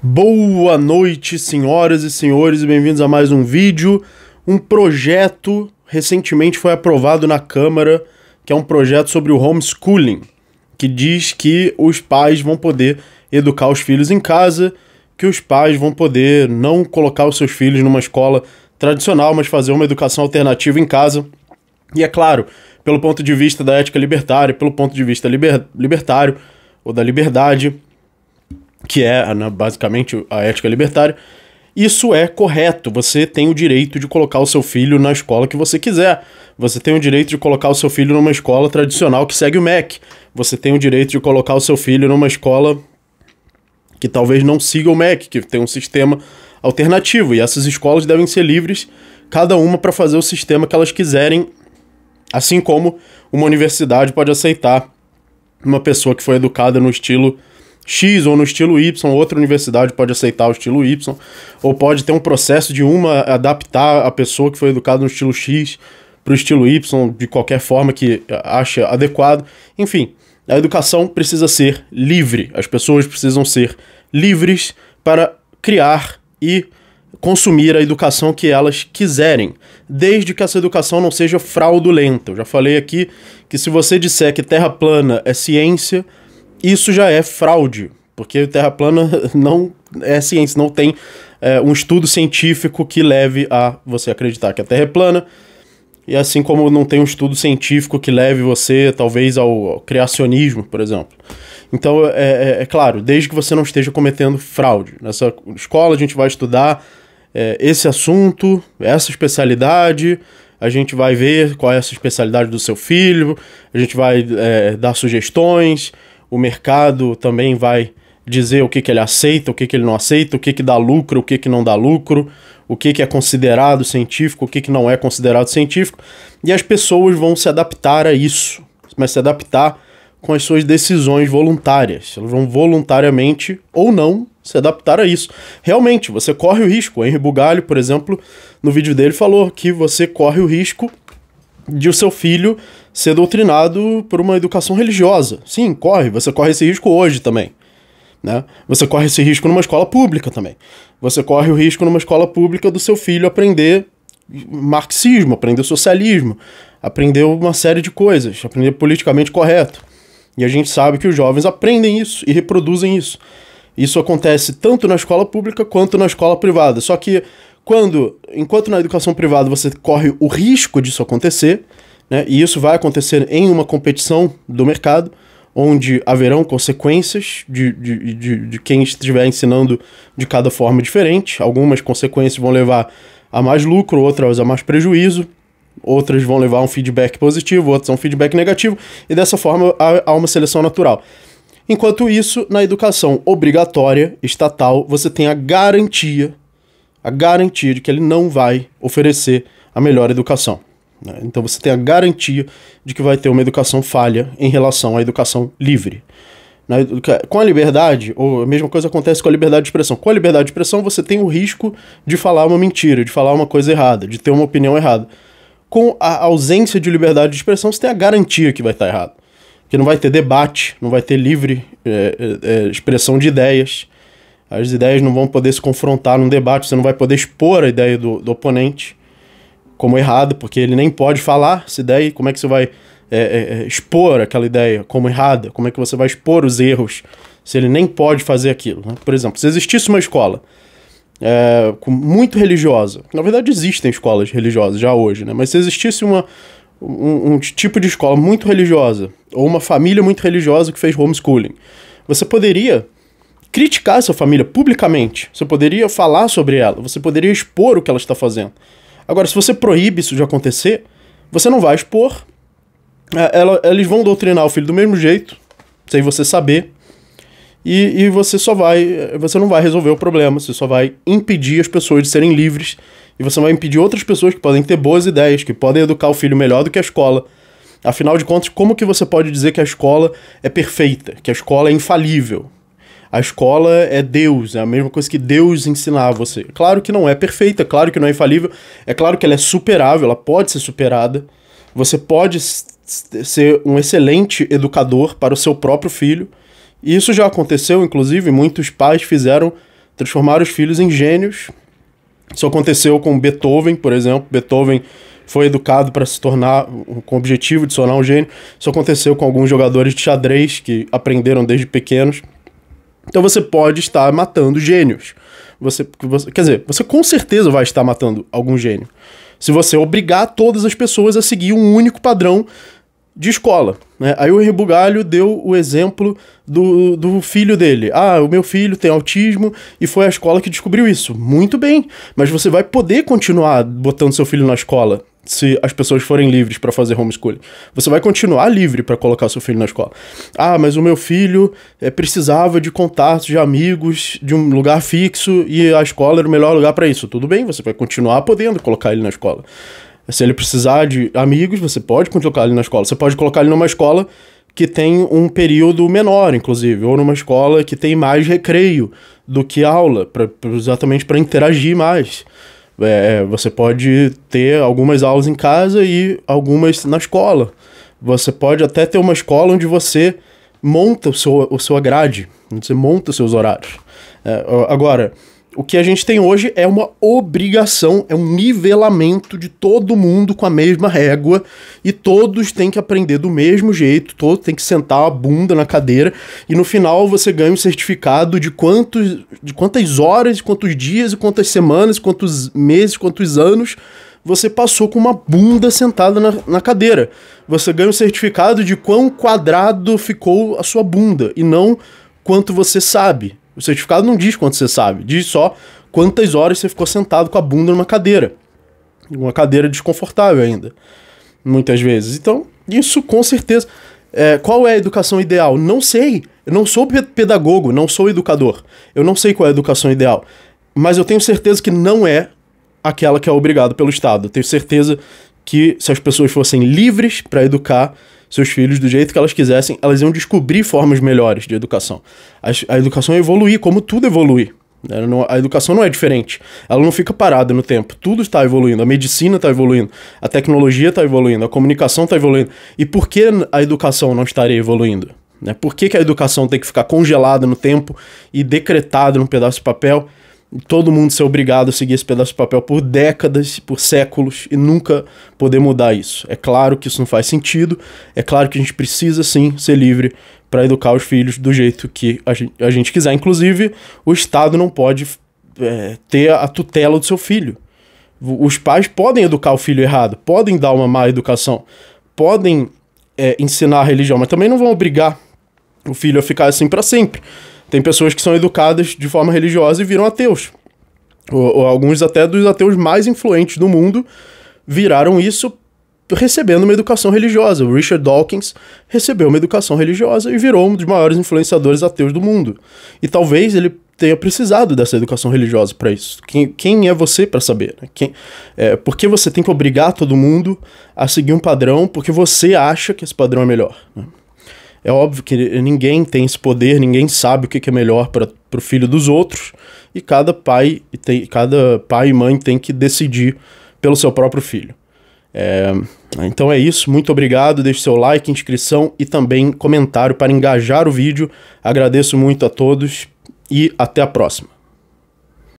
Boa noite, senhoras e senhores, e bem-vindos a mais um vídeo. Um projeto recentemente foi aprovado na Câmara, que é um projeto sobre o homeschooling, que diz que os pais vão poder educar os filhos em casa, que os pais vão poder não colocar os seus filhos numa escola tradicional, mas fazer uma educação alternativa em casa. E é claro, pelo ponto de vista da ética libertária, pelo ponto de vista liber libertário ou da liberdade, que é basicamente a ética libertária, isso é correto. Você tem o direito de colocar o seu filho na escola que você quiser. Você tem o direito de colocar o seu filho numa escola tradicional que segue o MEC. Você tem o direito de colocar o seu filho numa escola que talvez não siga o MEC, que tem um sistema alternativo. E essas escolas devem ser livres, cada uma para fazer o sistema que elas quiserem, assim como uma universidade pode aceitar uma pessoa que foi educada no estilo X ou no estilo Y, outra universidade pode aceitar o estilo Y, ou pode ter um processo de uma adaptar a pessoa que foi educada no estilo X para o estilo Y, de qualquer forma que acha adequado. Enfim, a educação precisa ser livre, as pessoas precisam ser livres para criar e consumir a educação que elas quiserem, desde que essa educação não seja fraudulenta. Eu já falei aqui que se você disser que terra plana é ciência, isso já é fraude, porque Terra plana não é ciência, não tem é, um estudo científico que leve a você acreditar que a Terra é plana. E assim como não tem um estudo científico que leve você, talvez, ao, criacionismo, por exemplo. Então, é, é, é, claro, desde que você não esteja cometendo fraude. Nessa escola a gente vai estudar é, esse assunto, essa especialidade, a gente vai ver qual é essa especialidade do seu filho, a gente vai é, dar sugestões, o mercado também vai dizer o que, que ele aceita, o que, que ele não aceita, o que, que dá lucro, o que, que não dá lucro, o que, que é considerado científico, o que, que não é considerado científico, e as pessoas vão se adaptar a isso, mas se adaptar com as suas decisões voluntárias. Elas vão voluntariamente ou não se adaptar a isso. Realmente, você corre o risco. O Henry Bugalho, por exemplo, no vídeo dele falou que você corre o risco de o seu filho ser doutrinado por uma educação religiosa. Sim, corre, você corre esse risco hoje também. Né? Você corre esse risco numa escola pública também. Você corre o risco numa escola pública do seu filho aprender marxismo, aprender socialismo, aprender uma série de coisas, aprender politicamente correto. E a gente sabe que os jovens aprendem isso e reproduzem isso. Isso acontece tanto na escola pública quanto na escola privada. Só que quando, enquanto na educação privada você corre o risco disso acontecer, né? E isso vai acontecer em uma competição do mercado, onde haverão consequências de, de, de, de quem estiver ensinando de cada forma diferente. Algumas consequências vão levar a mais lucro, outras a mais prejuízo, outras vão levar um feedback positivo, outras a um feedback negativo, e dessa forma há, uma seleção natural. Enquanto isso, na educação obrigatória, estatal, você tem a garantia, a garantia de que ele não vai oferecer a melhor educação. Né? Então você tem a garantia de que vai ter uma educação falha em relação à educação livre. Na, né? com a liberdade, ou a mesma coisa acontece com a liberdade de expressão. Com a liberdade de expressão, você tem o risco de falar uma mentira, de falar uma coisa errada, de ter uma opinião errada. Com a ausência de liberdade de expressão, você tem a garantia que vai estar errado. Que não vai ter debate, não vai ter livre é, é, expressão de ideias. As ideias não vão poder se confrontar num debate, você não vai poder expor a ideia do, do oponente como errado, porque ele nem pode falar essa ideia, como é que você vai é, é, é, expor aquela ideia como errada? Como é que você vai expor os erros se ele nem pode fazer aquilo? Né? Por exemplo, se existisse uma escola é, muito religiosa, na verdade existem escolas religiosas já hoje, né? mas se existisse uma, um, um tipo de escola muito religiosa, ou uma família muito religiosa que fez homeschooling, você poderia criticar essa família publicamente, você poderia falar sobre ela, você poderia expor o que ela está fazendo. Agora, se você proíbe isso de acontecer, você não vai expor. É, ela, eles vão doutrinar o filho do mesmo jeito, sem você saber. E, e você só vai. Você não vai resolver o problema, você só vai impedir as pessoas de serem livres. E você vai impedir outras pessoas que podem ter boas ideias, que podem educar o filho melhor do que a escola. Afinal de contas, como que você pode dizer que a escola é perfeita, que a escola é infalível? A escola é Deus, é a mesma coisa que Deus ensinar a você. Claro que não é perfeita, claro que não é infalível, é claro que ela é superável, ela pode ser superada. Você pode ser um excelente educador para o seu próprio filho. E isso já aconteceu, inclusive, muitos pais fizeram transformar os filhos em gênios. Isso aconteceu com Beethoven, por exemplo. Beethoven foi educado para se tornar, com o objetivo de se tornar um gênio. Isso aconteceu com alguns jogadores de xadrez que aprenderam desde pequenos. Então você pode estar matando gênios. Você, você, quer dizer, você com certeza vai estar matando algum gênio. Se você obrigar todas as pessoas a seguir um único padrão de escola. Né? Aí o Rebugalho deu o exemplo do, do filho dele. Ah, o meu filho tem autismo e foi a escola que descobriu isso. Muito bem, mas você vai poder continuar botando seu filho na escola se as pessoas forem livres para fazer homeschooling. Você vai continuar livre para colocar seu filho na escola. Ah, mas o meu filho é, precisava de contatos, de amigos, de um lugar fixo e a escola era o melhor lugar para isso. Tudo bem, você vai continuar podendo colocar ele na escola. Se ele precisar de amigos, você pode colocar ele na escola. Você pode colocar ele numa escola que tem um período menor, inclusive, ou numa escola que tem mais recreio do que aula, pra, exatamente para interagir mais. É, você pode ter algumas aulas em casa e algumas na escola. Você pode até ter uma escola onde você monta o seu, o seu grade, onde você monta os seus horários. É, agora, o que a gente tem hoje é uma obrigação, é um nivelamento de todo mundo com a mesma régua e todos têm que aprender do mesmo jeito, todos têm que sentar a bunda na cadeira e no final você ganha um certificado de quantos, de quantas horas, quantos dias, quantas semanas, quantos meses, quantos anos você passou com uma bunda sentada na, na, cadeira. Você ganha um certificado de quão quadrado ficou a sua bunda e não quanto você sabe. O certificado não diz quanto você sabe, diz só quantas horas você ficou sentado com a bunda numa cadeira. Uma cadeira desconfortável ainda, muitas vezes. Então, isso com certeza. É, qual é a educação ideal? Não sei. Eu não sou pedagogo, não sou educador. Eu não sei qual é a educação ideal. Mas eu tenho certeza que não é aquela que é obrigada pelo Estado. Eu tenho certeza que se as pessoas fossem livres para educar seus filhos do jeito que elas quisessem, elas iam descobrir formas melhores de educação. A, a educação evolui, como tudo evolui. Né? a educação não é diferente. Ela não fica parada no tempo. Tudo está evoluindo. A medicina está evoluindo. A tecnologia está evoluindo. A comunicação está evoluindo. E por que a educação não estaria evoluindo? Né? Por que a educação tem que ficar congelada no tempo e decretada num pedaço de papel? todo mundo ser obrigado a seguir esse pedaço de papel por décadas, por séculos e nunca poder mudar isso. É claro que isso não faz sentido, é claro que a gente precisa sim ser livre para educar os filhos do jeito que a gente, a gente quiser. Inclusive, o Estado não pode é, ter a tutela do seu filho. Os pais podem educar o filho errado, podem dar uma má educação, podem é, ensinar a religião, mas também não vão obrigar o filho a ficar assim para sempre. Tem pessoas que são educadas de forma religiosa e viram ateus. Ou, ou alguns até dos ateus mais influentes do mundo viraram isso recebendo uma educação religiosa. O Richard Dawkins recebeu uma educação religiosa e virou um dos maiores influenciadores ateus do mundo. E talvez ele tenha precisado dessa educação religiosa para isso. Quem, quem é você para saber? Né? Quem, é, por que você tem que obrigar todo mundo a seguir um padrão porque você acha que esse padrão é melhor? Né? É óbvio que ninguém tem esse poder, ninguém sabe o que, é melhor para o filho dos outros, e cada pai, tem, cada pai e mãe tem que decidir pelo seu próprio filho. É, então é isso, muito obrigado, deixe seu like, inscrição e também comentário para engajar o vídeo. Agradeço muito a todos e até a próxima.